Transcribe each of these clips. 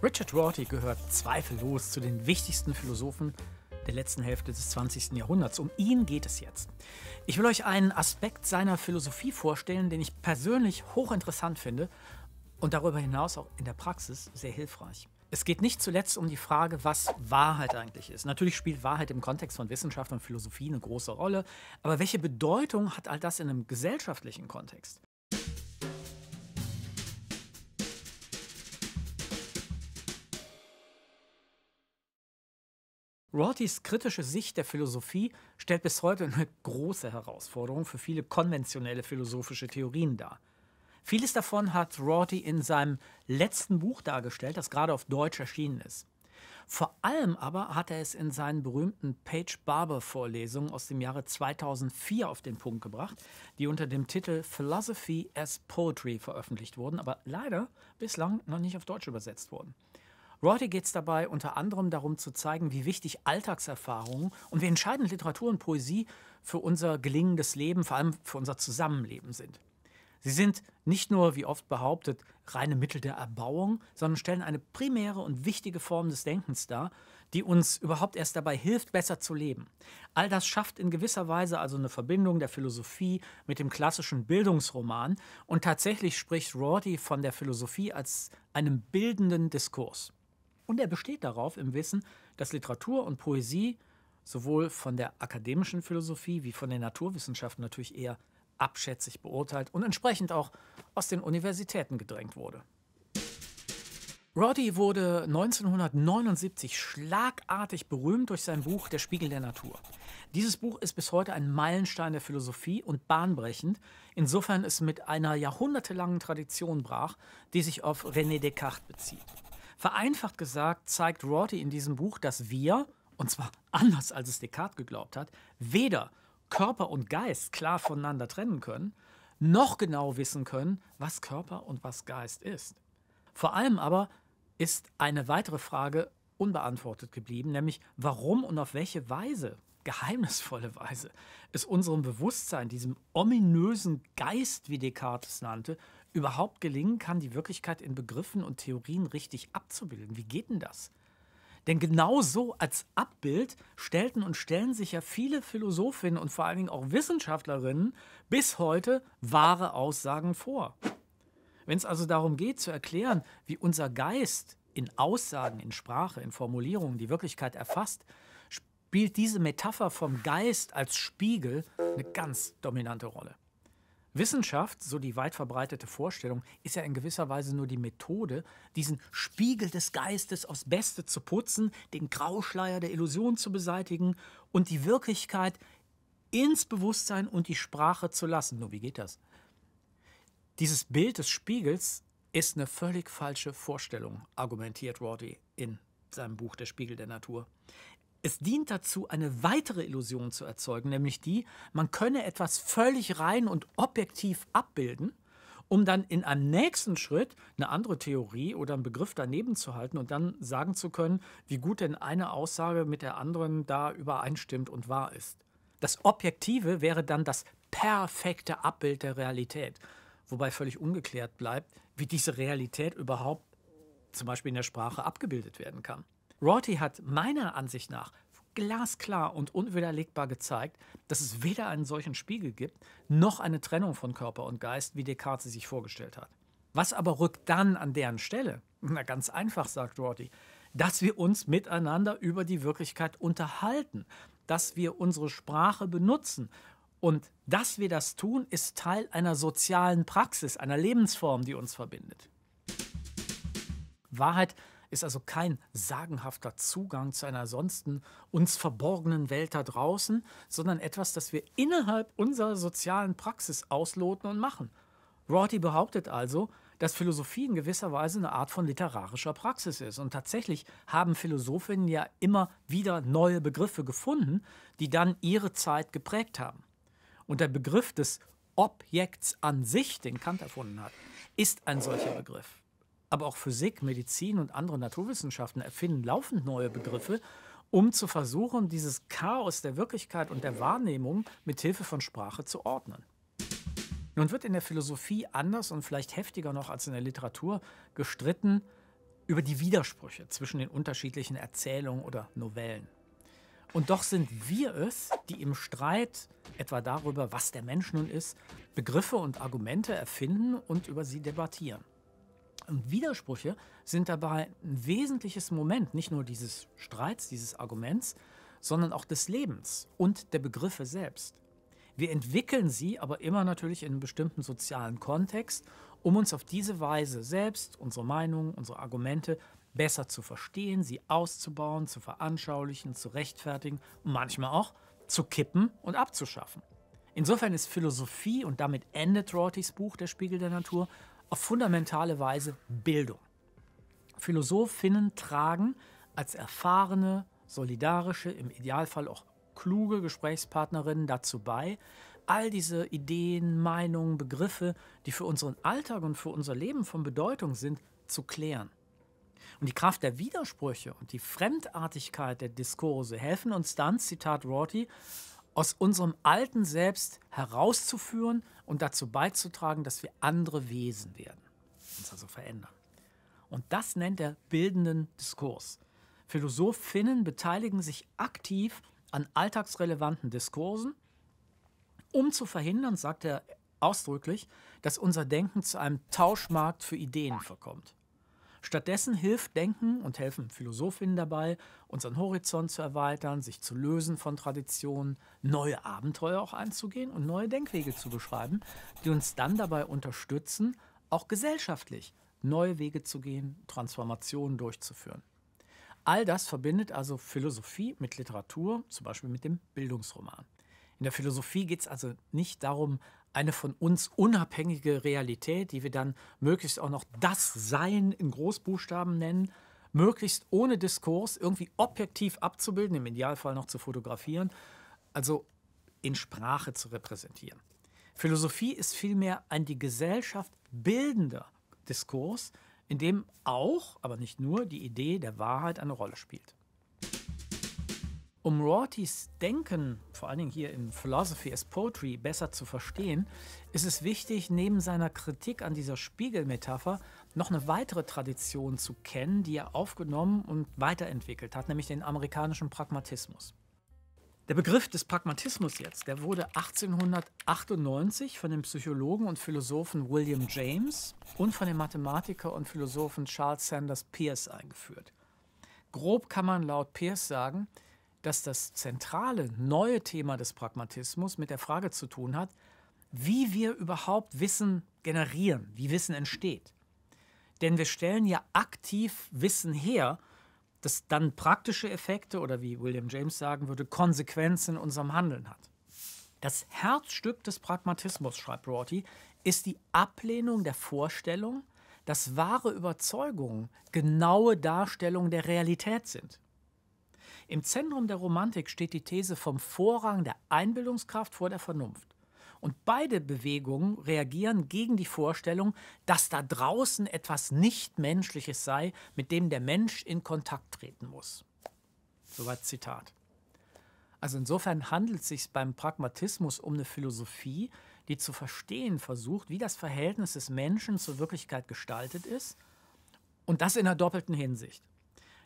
Richard Rorty gehört zweifellos zu den wichtigsten Philosophen der letzten Hälfte des 20. Jahrhunderts. Um ihn geht es jetzt. Ich will euch einen Aspekt seiner Philosophie vorstellen, den ich persönlich hochinteressant finde und darüber hinaus auch in der Praxis sehr hilfreich. Es geht nicht zuletzt um die Frage, was Wahrheit eigentlich ist. Natürlich spielt Wahrheit im Kontext von Wissenschaft und Philosophie eine große Rolle, aber welche Bedeutung hat all das in einem gesellschaftlichen Kontext? Rortys kritische Sicht der Philosophie stellt bis heute eine große Herausforderung für viele konventionelle philosophische Theorien dar. Vieles davon hat Rorty in seinem letzten Buch dargestellt, das gerade auf Deutsch erschienen ist. Vor allem aber hat er es in seinen berühmten Page Barber Vorlesungen aus dem Jahre 2004 auf den Punkt gebracht, die unter dem Titel Philosophy as Poetry veröffentlicht wurden, aber leider bislang noch nicht auf Deutsch übersetzt wurden. Rorty geht es dabei unter anderem darum zu zeigen, wie wichtig Alltagserfahrungen und wie entscheidend Literatur und Poesie für unser gelingendes Leben, vor allem für unser Zusammenleben sind. Sie sind nicht nur, wie oft behauptet, reine Mittel der Erbauung, sondern stellen eine primäre und wichtige Form des Denkens dar, die uns überhaupt erst dabei hilft, besser zu leben. All das schafft in gewisser Weise also eine Verbindung der Philosophie mit dem klassischen Bildungsroman und tatsächlich spricht Rorty von der Philosophie als einem bildenden Diskurs. Und er besteht darauf im Wissen, dass Literatur und Poesie sowohl von der akademischen Philosophie wie von den Naturwissenschaften natürlich eher abschätzig beurteilt und entsprechend auch aus den Universitäten gedrängt wurde. Roddy wurde 1979 schlagartig berühmt durch sein Buch Der Spiegel der Natur. Dieses Buch ist bis heute ein Meilenstein der Philosophie und bahnbrechend, insofern es mit einer jahrhundertelangen Tradition brach, die sich auf René Descartes bezieht. Vereinfacht gesagt zeigt Rorty in diesem Buch, dass wir, und zwar anders als es Descartes geglaubt hat, weder Körper und Geist klar voneinander trennen können, noch genau wissen können, was Körper und was Geist ist. Vor allem aber ist eine weitere Frage unbeantwortet geblieben, nämlich warum und auf welche Weise, geheimnisvolle Weise, es unserem Bewusstsein, diesem ominösen Geist, wie Descartes es nannte, überhaupt gelingen kann, die Wirklichkeit in Begriffen und Theorien richtig abzubilden. Wie geht denn das? Denn genau so als Abbild stellten und stellen sich ja viele Philosophinnen und vor allen Dingen auch Wissenschaftlerinnen bis heute wahre Aussagen vor. Wenn es also darum geht zu erklären, wie unser Geist in Aussagen, in Sprache, in Formulierungen die Wirklichkeit erfasst, spielt diese Metapher vom Geist als Spiegel eine ganz dominante Rolle. Wissenschaft, so die weit verbreitete Vorstellung, ist ja in gewisser Weise nur die Methode, diesen Spiegel des Geistes aufs Beste zu putzen, den Grauschleier der Illusion zu beseitigen und die Wirklichkeit ins Bewusstsein und die Sprache zu lassen. Nur wie geht das? Dieses Bild des Spiegels ist eine völlig falsche Vorstellung, argumentiert Rorty in seinem Buch Der Spiegel der Natur. Es dient dazu, eine weitere Illusion zu erzeugen, nämlich die, man könne etwas völlig rein und objektiv abbilden, um dann in einem nächsten Schritt eine andere Theorie oder einen Begriff daneben zu halten und dann sagen zu können, wie gut denn eine Aussage mit der anderen da übereinstimmt und wahr ist. Das Objektive wäre dann das perfekte Abbild der Realität, wobei völlig ungeklärt bleibt, wie diese Realität überhaupt zum Beispiel in der Sprache abgebildet werden kann. Rorty hat meiner Ansicht nach glasklar und unwiderlegbar gezeigt, dass es weder einen solchen Spiegel gibt, noch eine Trennung von Körper und Geist, wie Descartes sie sich vorgestellt hat. Was aber rückt dann an deren Stelle? Na ganz einfach, sagt Rorty, dass wir uns miteinander über die Wirklichkeit unterhalten, dass wir unsere Sprache benutzen und dass wir das tun, ist Teil einer sozialen Praxis, einer Lebensform, die uns verbindet. Wahrheit ist also kein sagenhafter Zugang zu einer ansonsten uns verborgenen Welt da draußen, sondern etwas, das wir innerhalb unserer sozialen Praxis ausloten und machen. Rorty behauptet also, dass Philosophie in gewisser Weise eine Art von literarischer Praxis ist. Und tatsächlich haben Philosophinnen ja immer wieder neue Begriffe gefunden, die dann ihre Zeit geprägt haben. Und der Begriff des Objekts an sich, den Kant erfunden hat, ist ein solcher Begriff aber auch Physik, Medizin und andere Naturwissenschaften erfinden laufend neue Begriffe, um zu versuchen, dieses Chaos der Wirklichkeit und der Wahrnehmung mit Hilfe von Sprache zu ordnen. Nun wird in der Philosophie anders und vielleicht heftiger noch als in der Literatur gestritten über die Widersprüche zwischen den unterschiedlichen Erzählungen oder Novellen. Und doch sind wir es, die im Streit etwa darüber, was der Mensch nun ist, Begriffe und Argumente erfinden und über sie debattieren. Und Widersprüche sind dabei ein wesentliches Moment, nicht nur dieses Streits, dieses Arguments, sondern auch des Lebens und der Begriffe selbst. Wir entwickeln sie aber immer natürlich in einem bestimmten sozialen Kontext, um uns auf diese Weise selbst, unsere Meinungen, unsere Argumente besser zu verstehen, sie auszubauen, zu veranschaulichen, zu rechtfertigen und manchmal auch zu kippen und abzuschaffen. Insofern ist Philosophie, und damit endet Rortys Buch Der Spiegel der Natur, auf fundamentale Weise Bildung. Philosophinnen tragen als erfahrene, solidarische, im Idealfall auch kluge Gesprächspartnerinnen dazu bei, all diese Ideen, Meinungen, Begriffe, die für unseren Alltag und für unser Leben von Bedeutung sind, zu klären. Und die Kraft der Widersprüche und die Fremdartigkeit der Diskurse helfen uns dann, Zitat Rorty, aus unserem alten Selbst herauszuführen, und dazu beizutragen, dass wir andere Wesen werden, uns also verändern. Und das nennt er bildenden Diskurs. Philosophinnen beteiligen sich aktiv an alltagsrelevanten Diskursen, um zu verhindern, sagt er ausdrücklich, dass unser Denken zu einem Tauschmarkt für Ideen verkommt. Stattdessen hilft Denken und helfen Philosophinnen dabei, unseren Horizont zu erweitern, sich zu lösen von Traditionen, neue Abenteuer auch einzugehen und neue Denkwege zu beschreiben, die uns dann dabei unterstützen, auch gesellschaftlich neue Wege zu gehen, Transformationen durchzuführen. All das verbindet also Philosophie mit Literatur, zum Beispiel mit dem Bildungsroman. In der Philosophie geht es also nicht darum, eine von uns unabhängige Realität, die wir dann möglichst auch noch das Sein in Großbuchstaben nennen, möglichst ohne Diskurs irgendwie objektiv abzubilden, im Idealfall noch zu fotografieren, also in Sprache zu repräsentieren. Philosophie ist vielmehr ein die Gesellschaft bildender Diskurs, in dem auch, aber nicht nur, die Idee der Wahrheit eine Rolle spielt. Um Rortys Denken, vor allen Dingen hier im Philosophy as Poetry, besser zu verstehen, ist es wichtig, neben seiner Kritik an dieser Spiegelmetapher noch eine weitere Tradition zu kennen, die er aufgenommen und weiterentwickelt hat, nämlich den amerikanischen Pragmatismus. Der Begriff des Pragmatismus jetzt, der wurde 1898 von dem Psychologen und Philosophen William James und von dem Mathematiker und Philosophen Charles Sanders Peirce eingeführt. Grob kann man laut Peirce sagen, dass das zentrale neue Thema des Pragmatismus mit der Frage zu tun hat, wie wir überhaupt Wissen generieren, wie Wissen entsteht. Denn wir stellen ja aktiv Wissen her, das dann praktische Effekte oder wie William James sagen würde, Konsequenzen in unserem Handeln hat. Das Herzstück des Pragmatismus, schreibt Rorty, ist die Ablehnung der Vorstellung, dass wahre Überzeugungen genaue Darstellungen der Realität sind. Im Zentrum der Romantik steht die These vom Vorrang der Einbildungskraft vor der Vernunft. Und beide Bewegungen reagieren gegen die Vorstellung, dass da draußen etwas Nichtmenschliches sei, mit dem der Mensch in Kontakt treten muss. Soweit Zitat. Also insofern handelt es sich beim Pragmatismus um eine Philosophie, die zu verstehen versucht, wie das Verhältnis des Menschen zur Wirklichkeit gestaltet ist und das in einer doppelten Hinsicht.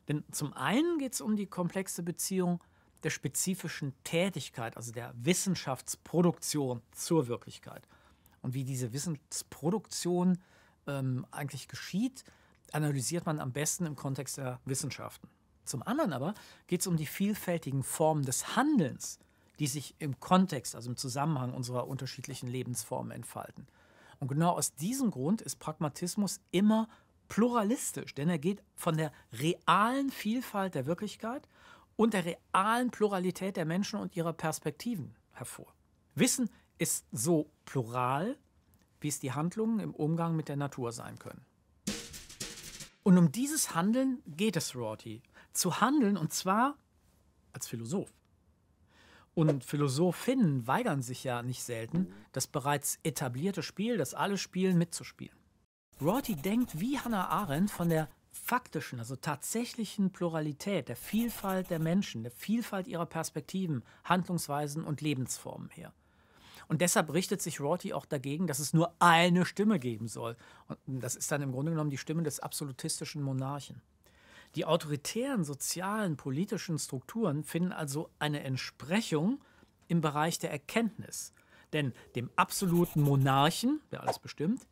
Denn zum einen geht es um die komplexe Beziehung der spezifischen Tätigkeit, also der Wissenschaftsproduktion zur Wirklichkeit. Und wie diese Wissensproduktion ähm, eigentlich geschieht, analysiert man am besten im Kontext der Wissenschaften. Zum anderen aber geht es um die vielfältigen Formen des Handelns, die sich im Kontext, also im Zusammenhang unserer unterschiedlichen Lebensformen entfalten. Und genau aus diesem Grund ist Pragmatismus immer pluralistisch, denn er geht von der realen Vielfalt der Wirklichkeit und der realen Pluralität der Menschen und ihrer Perspektiven hervor. Wissen ist so plural, wie es die Handlungen im Umgang mit der Natur sein können. Und um dieses Handeln geht es Rorty. Zu handeln und zwar als Philosoph. Und Philosophinnen weigern sich ja nicht selten, das bereits etablierte Spiel, das alle spielen, mitzuspielen. Rorty denkt wie Hannah Arendt von der faktischen, also tatsächlichen Pluralität, der Vielfalt der Menschen, der Vielfalt ihrer Perspektiven, Handlungsweisen und Lebensformen her. Und deshalb richtet sich Rorty auch dagegen, dass es nur eine Stimme geben soll. Und das ist dann im Grunde genommen die Stimme des absolutistischen Monarchen. Die autoritären sozialen, politischen Strukturen finden also eine Entsprechung im Bereich der Erkenntnis. Denn dem absoluten Monarchen, der alles bestimmt,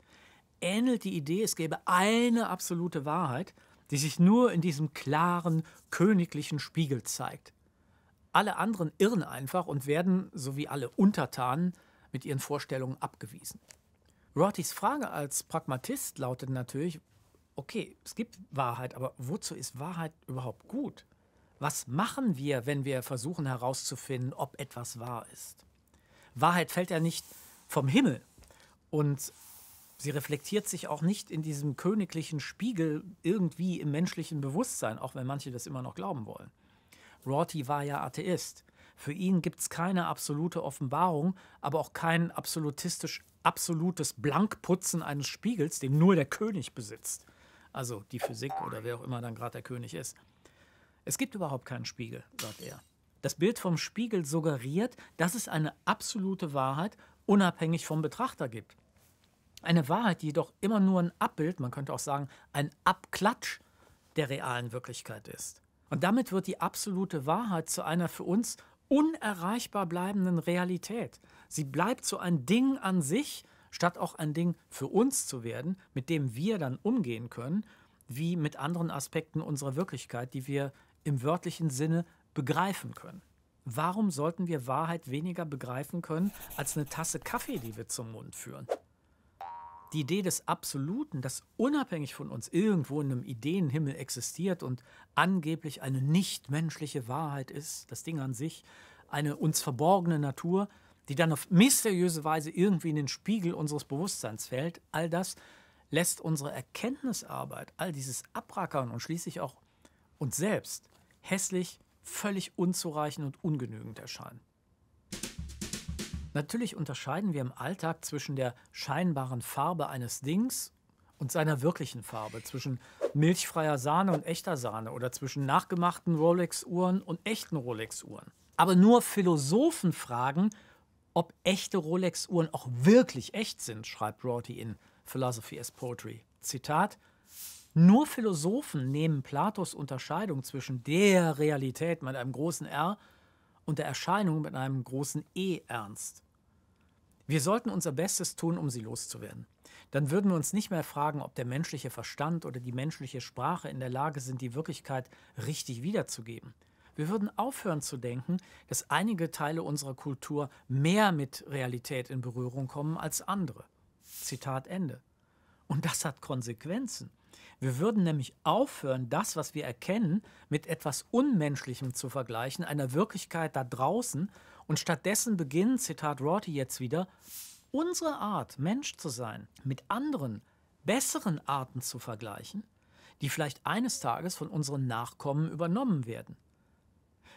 ähnelt die Idee, es gäbe eine absolute Wahrheit, die sich nur in diesem klaren, königlichen Spiegel zeigt. Alle anderen irren einfach und werden, so wie alle Untertanen, mit ihren Vorstellungen abgewiesen. Rortys Frage als Pragmatist lautet natürlich, okay, es gibt Wahrheit, aber wozu ist Wahrheit überhaupt gut? Was machen wir, wenn wir versuchen herauszufinden, ob etwas wahr ist? Wahrheit fällt ja nicht vom Himmel und Sie reflektiert sich auch nicht in diesem königlichen Spiegel irgendwie im menschlichen Bewusstsein, auch wenn manche das immer noch glauben wollen. Rorty war ja Atheist. Für ihn gibt es keine absolute Offenbarung, aber auch kein absolutistisch absolutes Blankputzen eines Spiegels, den nur der König besitzt. Also die Physik oder wer auch immer dann gerade der König ist. Es gibt überhaupt keinen Spiegel, sagt er. Das Bild vom Spiegel suggeriert, dass es eine absolute Wahrheit unabhängig vom Betrachter gibt. Eine Wahrheit, die jedoch immer nur ein Abbild, man könnte auch sagen, ein Abklatsch der realen Wirklichkeit ist. Und damit wird die absolute Wahrheit zu einer für uns unerreichbar bleibenden Realität. Sie bleibt so ein Ding an sich, statt auch ein Ding für uns zu werden, mit dem wir dann umgehen können, wie mit anderen Aspekten unserer Wirklichkeit, die wir im wörtlichen Sinne begreifen können. Warum sollten wir Wahrheit weniger begreifen können als eine Tasse Kaffee, die wir zum Mund führen? die Idee des Absoluten, das unabhängig von uns irgendwo in einem Ideenhimmel existiert und angeblich eine nichtmenschliche Wahrheit ist, das Ding an sich, eine uns verborgene Natur, die dann auf mysteriöse Weise irgendwie in den Spiegel unseres Bewusstseins fällt, all das lässt unsere Erkenntnisarbeit, all dieses Abrackern und schließlich auch uns selbst hässlich, völlig unzureichend und ungenügend erscheinen. Natürlich unterscheiden wir im Alltag zwischen der scheinbaren Farbe eines Dings und seiner wirklichen Farbe, zwischen milchfreier Sahne und echter Sahne oder zwischen nachgemachten Rolex-Uhren und echten Rolex-Uhren. Aber nur Philosophen fragen, ob echte Rolex-Uhren auch wirklich echt sind, schreibt Rorty in Philosophy as Poetry. Zitat: Nur Philosophen nehmen Platos Unterscheidung zwischen der Realität mit einem großen R und der Erscheinung mit einem großen E ernst. Wir sollten unser Bestes tun, um sie loszuwerden. Dann würden wir uns nicht mehr fragen, ob der menschliche Verstand oder die menschliche Sprache in der Lage sind, die Wirklichkeit richtig wiederzugeben. Wir würden aufhören zu denken, dass einige Teile unserer Kultur mehr mit Realität in Berührung kommen als andere. Zitat Ende. Und das hat Konsequenzen. Wir würden nämlich aufhören, das, was wir erkennen, mit etwas Unmenschlichem zu vergleichen, einer Wirklichkeit da draußen, und stattdessen beginnen, Zitat Rorty jetzt wieder, unsere Art, Mensch zu sein, mit anderen, besseren Arten zu vergleichen, die vielleicht eines Tages von unseren Nachkommen übernommen werden.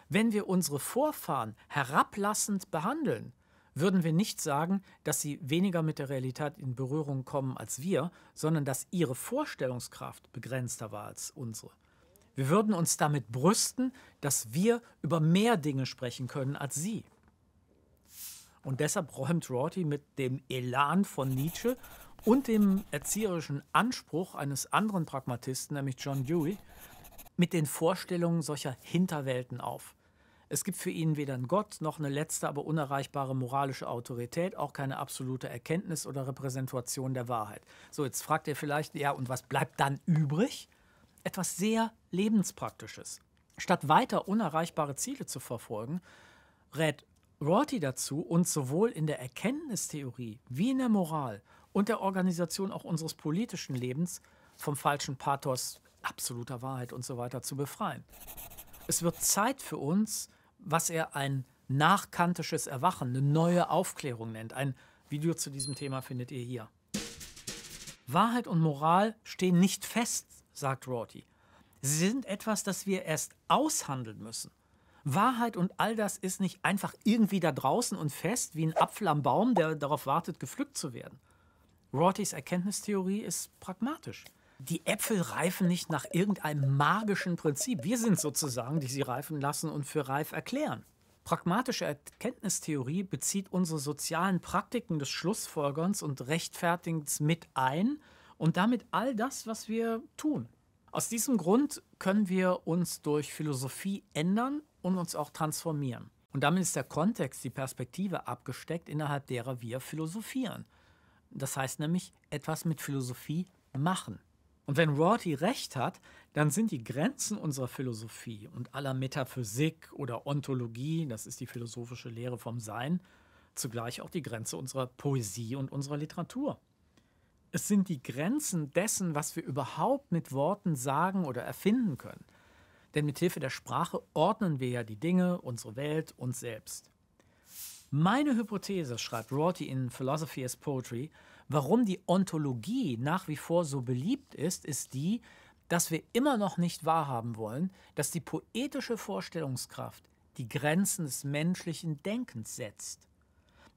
Wenn wir unsere Vorfahren herablassend behandeln, würden wir nicht sagen, dass sie weniger mit der Realität in Berührung kommen als wir, sondern dass ihre Vorstellungskraft begrenzter war als unsere. Wir würden uns damit brüsten, dass wir über mehr Dinge sprechen können als sie. Und deshalb räumt Rorty mit dem Elan von Nietzsche und dem erzieherischen Anspruch eines anderen Pragmatisten, nämlich John Dewey, mit den Vorstellungen solcher Hinterwelten auf. Es gibt für ihn weder einen Gott noch eine letzte, aber unerreichbare moralische Autorität, auch keine absolute Erkenntnis oder Repräsentation der Wahrheit. So, jetzt fragt ihr vielleicht, ja, und was bleibt dann übrig? Etwas sehr Lebenspraktisches. Statt weiter unerreichbare Ziele zu verfolgen, rät Rorty dazu, uns sowohl in der Erkenntnistheorie wie in der Moral und der Organisation auch unseres politischen Lebens vom falschen Pathos absoluter Wahrheit und so weiter zu befreien. Es wird Zeit für uns, was er ein nachkantisches Erwachen, eine neue Aufklärung nennt. Ein Video zu diesem Thema findet ihr hier. Wahrheit und Moral stehen nicht fest, sagt Rorty. Sie sind etwas, das wir erst aushandeln müssen. Wahrheit und all das ist nicht einfach irgendwie da draußen und fest, wie ein Apfel am Baum, der darauf wartet, gepflückt zu werden. Rortys Erkenntnistheorie ist pragmatisch die Äpfel reifen nicht nach irgendeinem magischen Prinzip. Wir sind sozusagen, die sie reifen lassen und für reif erklären. Pragmatische Erkenntnistheorie bezieht unsere sozialen Praktiken des Schlussfolgerns und Rechtfertigens mit ein und damit all das, was wir tun. Aus diesem Grund können wir uns durch Philosophie ändern und uns auch transformieren. Und damit ist der Kontext, die Perspektive abgesteckt, innerhalb derer wir philosophieren. Das heißt nämlich etwas mit Philosophie machen. Und wenn Rorty recht hat, dann sind die Grenzen unserer Philosophie und aller Metaphysik oder Ontologie, das ist die philosophische Lehre vom Sein, zugleich auch die Grenze unserer Poesie und unserer Literatur. Es sind die Grenzen dessen, was wir überhaupt mit Worten sagen oder erfinden können. Denn mit Hilfe der Sprache ordnen wir ja die Dinge, unsere Welt, uns selbst. Meine Hypothese, schreibt Rorty in Philosophy as Poetry, Warum die Ontologie nach wie vor so beliebt ist, ist die, dass wir immer noch nicht wahrhaben wollen, dass die poetische Vorstellungskraft die Grenzen des menschlichen Denkens setzt.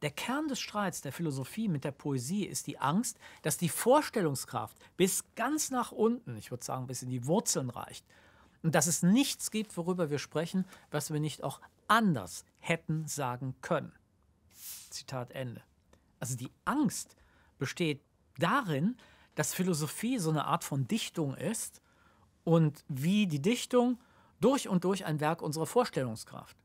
Der Kern des Streits der Philosophie mit der Poesie ist die Angst, dass die Vorstellungskraft bis ganz nach unten, ich würde sagen bis in die Wurzeln reicht, und dass es nichts gibt, worüber wir sprechen, was wir nicht auch anders hätten sagen können. Zitat Ende. Also die Angst, besteht darin, dass Philosophie so eine Art von Dichtung ist und wie die Dichtung durch und durch ein Werk unserer Vorstellungskraft.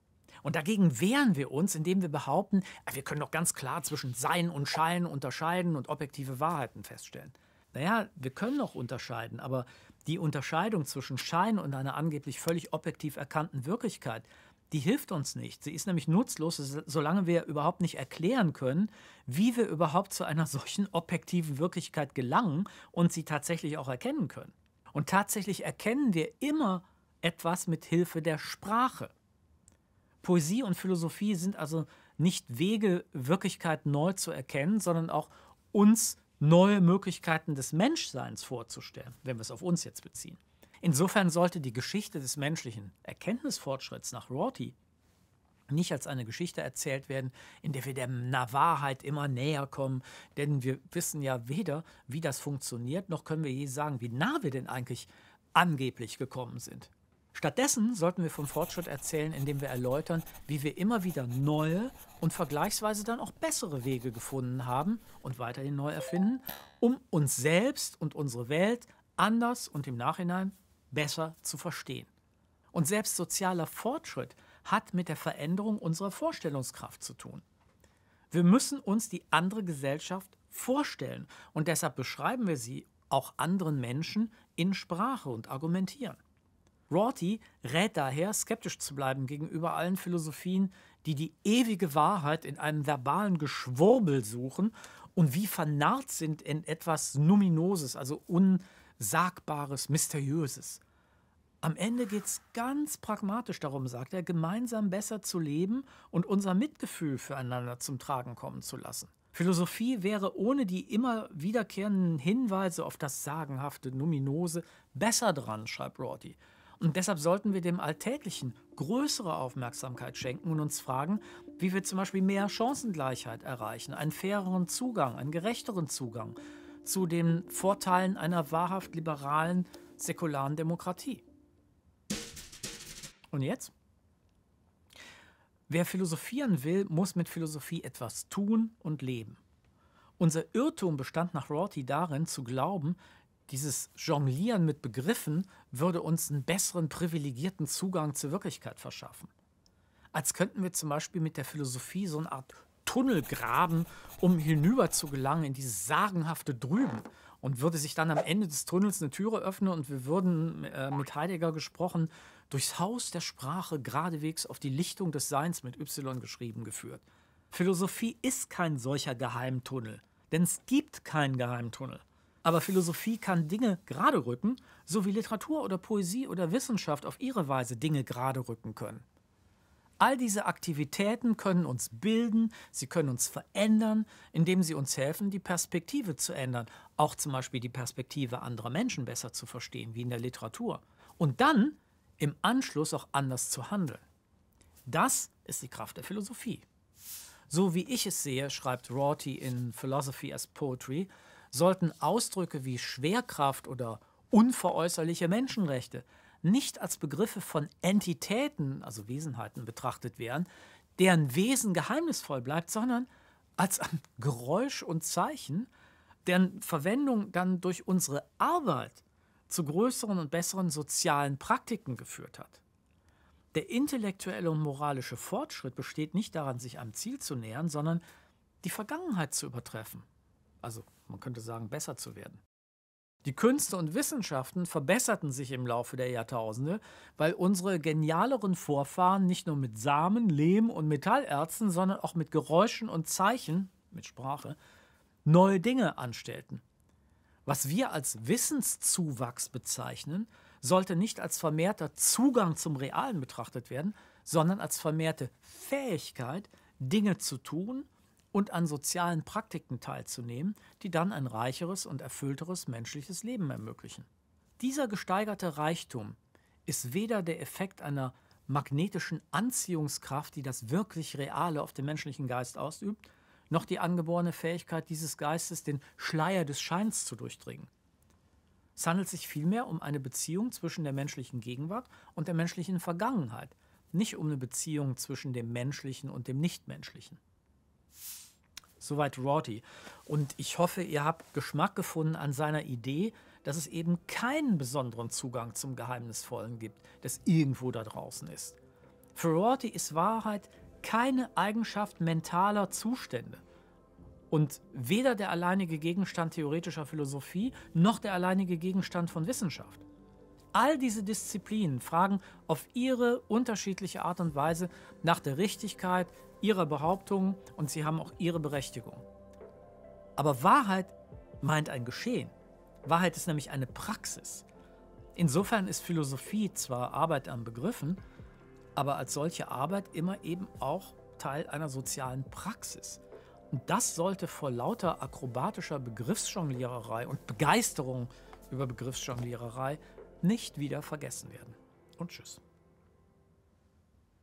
Und dagegen wehren wir uns, indem wir behaupten, äh, wir können doch ganz klar zwischen Sein und Schein unterscheiden und objektive Wahrheiten feststellen. Naja, wir können noch unterscheiden, aber die Unterscheidung zwischen Schein und einer angeblich völlig objektiv erkannten Wirklichkeit die hilft uns nicht. Sie ist nämlich nutzlos, solange wir überhaupt nicht erklären können, wie wir überhaupt zu einer solchen objektiven Wirklichkeit gelangen und sie tatsächlich auch erkennen können. Und tatsächlich erkennen wir immer etwas mit Hilfe der Sprache. Poesie und Philosophie sind also nicht Wege, Wirklichkeit neu zu erkennen, sondern auch uns neue Möglichkeiten des Menschseins vorzustellen, wenn wir es auf uns jetzt beziehen. Insofern sollte die Geschichte des menschlichen Erkenntnisfortschritts nach Rorty nicht als eine Geschichte erzählt werden, in der wir der Wahrheit immer näher kommen, denn wir wissen ja weder, wie das funktioniert, noch können wir je sagen, wie nah wir denn eigentlich angeblich gekommen sind. Stattdessen sollten wir vom Fortschritt erzählen, indem wir erläutern, wie wir immer wieder neue und vergleichsweise dann auch bessere Wege gefunden haben und weiterhin neu erfinden, um uns selbst und unsere Welt anders und im Nachhinein besser zu verstehen. Und selbst sozialer Fortschritt hat mit der Veränderung unserer Vorstellungskraft zu tun. Wir müssen uns die andere Gesellschaft vorstellen und deshalb beschreiben wir sie auch anderen Menschen in Sprache und argumentieren. Rorty rät daher, skeptisch zu bleiben gegenüber allen Philosophien, die die ewige Wahrheit in einem verbalen Geschwurbel suchen und wie vernarrt sind in etwas Numinoses, also un Sagbares, Mysteriöses. Am Ende geht es ganz pragmatisch darum, sagt er, gemeinsam besser zu leben und unser Mitgefühl füreinander zum Tragen kommen zu lassen. Philosophie wäre ohne die immer wiederkehrenden Hinweise auf das Sagenhafte, Numinose besser dran, schreibt Rorty. Und deshalb sollten wir dem Alltäglichen größere Aufmerksamkeit schenken und uns fragen, wie wir zum Beispiel mehr Chancengleichheit erreichen, einen faireren Zugang, einen gerechteren Zugang zu den Vorteilen einer wahrhaft liberalen, säkularen Demokratie. Und jetzt? Wer philosophieren will, muss mit Philosophie etwas tun und leben. Unser Irrtum bestand nach Rorty darin, zu glauben, dieses Jonglieren mit Begriffen würde uns einen besseren privilegierten Zugang zur Wirklichkeit verschaffen. Als könnten wir zum Beispiel mit der Philosophie so eine Art Tunnel graben, um hinüber zu gelangen in dieses sagenhafte Drüben. Und würde sich dann am Ende des Tunnels eine Türe öffnen und wir würden äh, mit Heidegger gesprochen durchs Haus der Sprache geradewegs auf die Lichtung des Seins mit Y geschrieben geführt. Philosophie ist kein solcher Geheimtunnel, denn es gibt keinen Geheimtunnel. Aber Philosophie kann Dinge gerade rücken, so wie Literatur oder Poesie oder Wissenschaft auf ihre Weise Dinge gerade rücken können. All diese Aktivitäten können uns bilden, sie können uns verändern, indem sie uns helfen, die Perspektive zu ändern, auch zum Beispiel die Perspektive anderer Menschen besser zu verstehen, wie in der Literatur. Und dann im Anschluss auch anders zu handeln. Das ist die Kraft der Philosophie. So wie ich es sehe, schreibt Rorty in Philosophy as Poetry, sollten Ausdrücke wie Schwerkraft oder unveräußerliche Menschenrechte nicht als Begriffe von Entitäten, also Wesenheiten, betrachtet werden, deren Wesen geheimnisvoll bleibt, sondern als ein Geräusch und Zeichen, deren Verwendung dann durch unsere Arbeit zu größeren und besseren sozialen Praktiken geführt hat. Der intellektuelle und moralische Fortschritt besteht nicht daran, sich einem Ziel zu nähern, sondern die Vergangenheit zu übertreffen. Also man könnte sagen, besser zu werden. Die Künste und Wissenschaften verbesserten sich im Laufe der Jahrtausende, weil unsere genialeren Vorfahren nicht nur mit Samen, Lehm und Metallerzen, sondern auch mit Geräuschen und Zeichen, mit Sprache, neue Dinge anstellten. Was wir als Wissenszuwachs bezeichnen, sollte nicht als vermehrter Zugang zum Realen betrachtet werden, sondern als vermehrte Fähigkeit, Dinge zu tun und an sozialen Praktiken teilzunehmen, die dann ein reicheres und erfüllteres menschliches Leben ermöglichen. Dieser gesteigerte Reichtum ist weder der Effekt einer magnetischen Anziehungskraft, die das wirklich Reale auf den menschlichen Geist ausübt, noch die angeborene Fähigkeit dieses Geistes, den Schleier des Scheins zu durchdringen. Es handelt sich vielmehr um eine Beziehung zwischen der menschlichen Gegenwart und der menschlichen Vergangenheit, nicht um eine Beziehung zwischen dem Menschlichen und dem Nichtmenschlichen. Soweit Rorty. Und ich hoffe, ihr habt Geschmack gefunden an seiner Idee, dass es eben keinen besonderen Zugang zum Geheimnisvollen gibt, das irgendwo da draußen ist. Für Rorty ist Wahrheit keine Eigenschaft mentaler Zustände. Und weder der alleinige Gegenstand theoretischer Philosophie noch der alleinige Gegenstand von Wissenschaft. All diese Disziplinen fragen auf ihre unterschiedliche Art und Weise nach der Richtigkeit, ihrer Behauptungen und sie haben auch ihre Berechtigung. Aber Wahrheit meint ein Geschehen. Wahrheit ist nämlich eine Praxis. Insofern ist Philosophie zwar Arbeit an Begriffen, aber als solche Arbeit immer eben auch Teil einer sozialen Praxis. Und das sollte vor lauter akrobatischer Begriffsjongliererei und Begeisterung über Begriffsjongliererei nicht wieder vergessen werden. Und tschüss.